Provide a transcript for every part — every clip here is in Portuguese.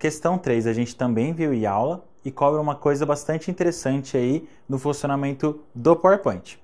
questão 3, a gente também viu em aula e cobra uma coisa bastante interessante aí no funcionamento do PowerPoint.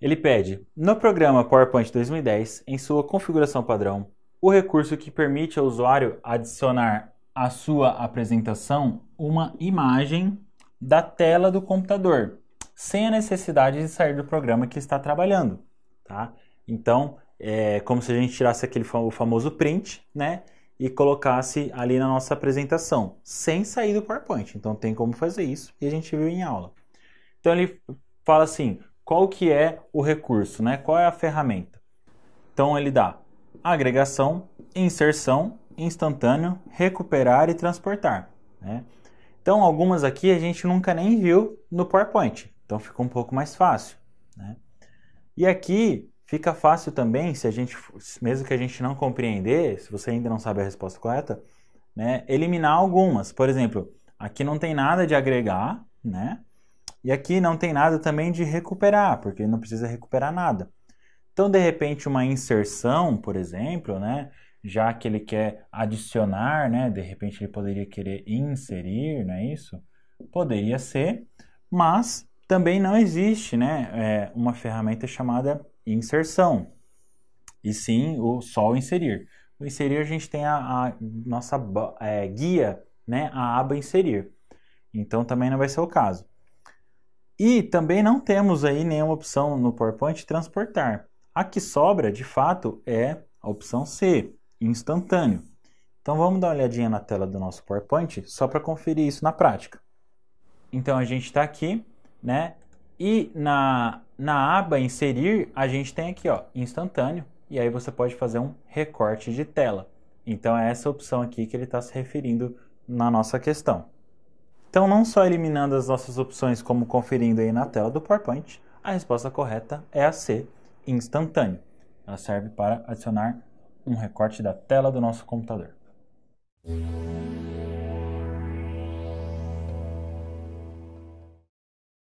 Ele pede: no programa PowerPoint 2010, em sua configuração padrão, o recurso que permite ao usuário adicionar à sua apresentação uma imagem da tela do computador, sem a necessidade de sair do programa que está trabalhando, tá? Então, é como se a gente tirasse aquele fam o famoso print, né? e colocasse ali na nossa apresentação, sem sair do PowerPoint. Então tem como fazer isso e a gente viu em aula. Então ele fala assim, qual que é o recurso, né? Qual é a ferramenta? Então ele dá agregação, inserção, instantâneo, recuperar e transportar, né? Então algumas aqui a gente nunca nem viu no PowerPoint, então ficou um pouco mais fácil, né? E aqui Fica fácil também, se a gente, mesmo que a gente não compreender, se você ainda não sabe a resposta correta, né, eliminar algumas. Por exemplo, aqui não tem nada de agregar, né? E aqui não tem nada também de recuperar, porque não precisa recuperar nada. Então, de repente, uma inserção, por exemplo, né? Já que ele quer adicionar, né? De repente ele poderia querer inserir, não é isso? Poderia ser, mas também não existe né, é, uma ferramenta chamada inserção, e sim o só o inserir. O inserir a gente tem a, a nossa é, guia, né, a aba inserir. Então também não vai ser o caso. E também não temos aí nenhuma opção no PowerPoint transportar. A que sobra, de fato, é a opção C, instantâneo. Então vamos dar uma olhadinha na tela do nosso PowerPoint só para conferir isso na prática. Então a gente está aqui né? E na, na aba inserir, a gente tem aqui, ó, instantâneo, e aí você pode fazer um recorte de tela. Então é essa opção aqui que ele está se referindo na nossa questão. Então, não só eliminando as nossas opções, como conferindo aí na tela do PowerPoint, a resposta correta é a C, instantâneo. Ela serve para adicionar um recorte da tela do nosso computador.